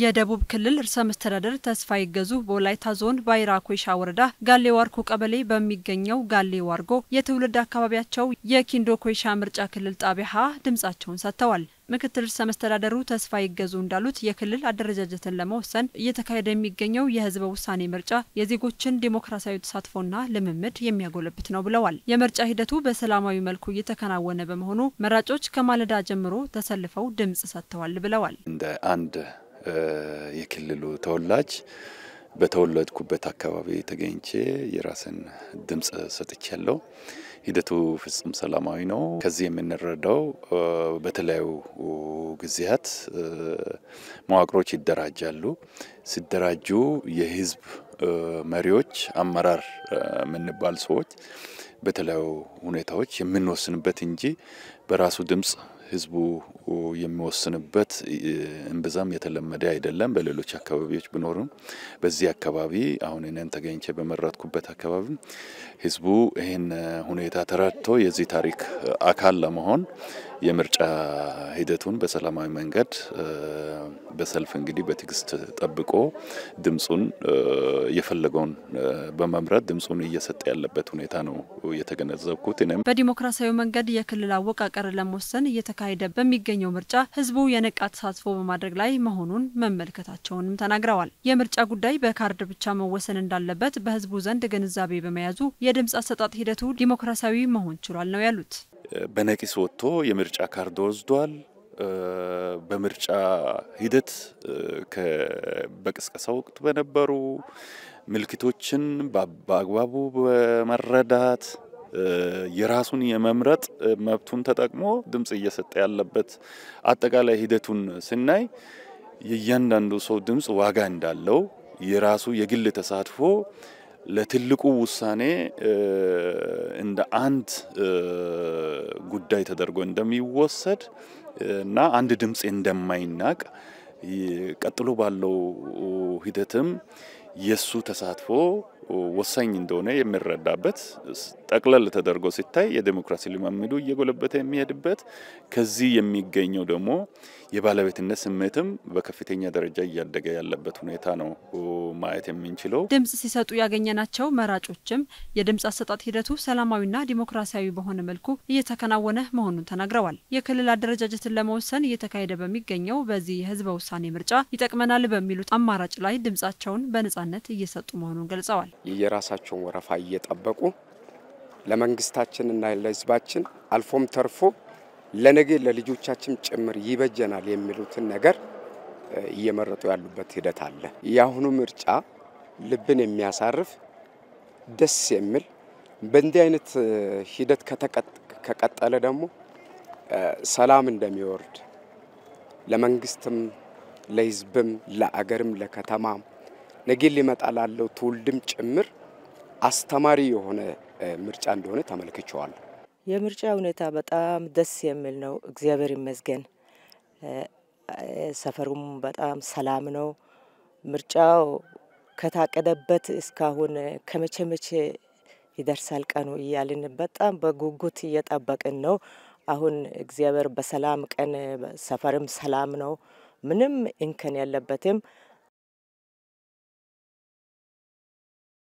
የደቡብ ክልል ርዕሰ መስተዳደር ተስፋዬ ገዙ በወላይታ ዞን ባይራ ኮይሻ ወረዳ ጋሌ ዋርኮ ቀበሌ በሚገኘው ጋሌ ዋርጎ የትውልድ አካባቢያቸው የኪንዶ ኮይሻ ምርጫ ክልል ጣቢያ ድምጻቸውን ሰጥተዋል። ምክትል ርዕሰ መስተዳደሩ ተስፋዬ ገዙ እንዳሉት የክልል አደረጃጀትን ለመወሰን እየተካሄደ የሚገኘው የህዝበ ውሳኔ ምርጫ የዜጎችን ዴሞክራሲያዊ ተሳትፎና ልምምድ የሚያጎለብት ነው ብለዋል። የምርጫ ሂደቱ በሰላማዊ መልኩ እየተከናወነ በመሆኑ መራጮች ከማለዳ ጀምሮ ተሰልፈው ድምጽ ሰጥተዋል ብለዋል። እንደ አንድ የክልሉ ተወላጅ በተወለድኩበት አካባቢ ተገኝቼ የራስን ድምፅ ሰጥቻለሁ። ሂደቱ ፍጹም ሰላማዊ ነው። ከዚህ የምንረዳው በተለያዩ ጊዜያት መዋቅሮች ይደራጃሉ። ሲደራጁ የህዝብ መሪዎች፣ አመራር የምንባል ሰዎች በተለያዩ ሁኔታዎች የምንወስንበት እንጂ በራሱ ድምፅ ህዝቡ የሚወስንበት እንብዛም የተለመደ አይደለም። በሌሎች አካባቢዎች ቢኖርም በዚህ አካባቢ አሁን እኔን ተገኝቼ በመረጥኩበት አካባቢ ህዝቡ ይህን ሁኔታ ተረድቶ የዚህ ታሪክ አካል ለመሆን የምርጫ ሂደቱን በሰላማዊ መንገድ በሰልፍ እንግዲህ በትዕግስት ጠብቆ ድምፁን የፈለገውን በመምረጥ ድምፁን እየሰጠ ያለበት ሁኔታ ነው የተገነዘብኩት። እኔም በዲሞክራሲያዊ መንገድ የክልል አወቃቀር ለመወሰን እየተካሄደ በሚገኘው ምርጫ ህዝቡ የነቃ ተሳትፎ በማድረግ ላይ መሆኑን መመልከታቸውንም ተናግረዋል። የምርጫ ጉዳይ በካርድ ብቻ መወሰን እንዳለበት በህዝቡ ዘንድ ግንዛቤ በመያዙ የድምፅ አሰጣጥ ሂደቱ ዲሞክራሲያዊ መሆን ችሏል ነው ያሉት። በነቂስ ወጥቶ የምርጫ ካርድ ወስዷል። በምርጫ ሂደት በቅስቀሳ ወቅት በነበሩ ምልክቶችን በአግባቡ በመረዳት የራሱን የመምረጥ መብቱን ተጠቅሞ ድምፅ እየሰጠ ያለበት አጠቃላይ ሂደቱን ስናይ የእያንዳንዱ ሰው ድምፅ ዋጋ እንዳለው የራሱ የግል ተሳትፎ ለትልቁ ውሳኔ እንደ አንድ ጉዳይ ተደርጎ እንደሚወሰድ እና አንድ ድምፅ እንደማይናቅ ቀጥሎ ባለው ሂደትም የሱ ተሳትፎ ወሳኝ እንደሆነ የሚረዳበት ጠቅለል ተደርጎ ሲታይ የዴሞክራሲ ልማምዱ እየጎለበተ የሚሄድበት ከዚህ የሚገኘው ደግሞ የባለቤትነት ስሜትም በከፍተኛ ደረጃ እያደገ ያለበት ሁኔታ ነው ማየት የምንችለው። ድምጽ ሲሰጡ ያገኘናቸው መራጮችም የድምጽ አሰጣጥ ሂደቱ ሰላማዊና ዲሞክራሲያዊ በሆነ መልኩ እየተከናወነ መሆኑን ተናግረዋል። የክልል አደረጃጀትን ለመወሰን እየተካሄደ በሚገኘው በዚህ የህዝበ ውሳኔ ምርጫ ይጠቅመናል በሚሉት አማራጭ ላይ ድምጻቸውን በነጻነት እየሰጡ መሆኑን ገልጸዋል። የየራሳቸውን ወረፋ እየጠበቁ ለመንግስታችንና ለህዝባችን አልፎም ተርፎ ለነገ ለልጆቻችን ጭምር ይበጀናል የሚሉትን ነገር እየመረጡ ያሉበት ሂደት አለ። የአሁኑ ምርጫ ልብን የሚያሳርፍ ደስ የሚል በእንዲህ አይነት ሂደት ከቀጠለ ደግሞ ሰላም እንደሚወርድ ለመንግስትም ለህዝብም ለአገርም ለከተማም ነገ ሊመጣ ላለው ትውልድም ጭምር አስተማሪ የሆነ ምርጫ እንደሆነ ተመልክቸዋል። የምርጫ ሁኔታ በጣም ደስ የሚል ነው። እግዚአብሔር ይመስገን። ሰፈሩም በጣም ሰላም ነው። ምርጫው ከታቀደበት እስካሁን ከመቼ መቼ ይደርሳል ቀኑ እያልን በጣም በጉጉት እየጠበቅን ነው። አሁን እግዚአብሔር በሰላም ቀን ሰፈርም ሰላም ነው። ምንም እንከን ያለበትም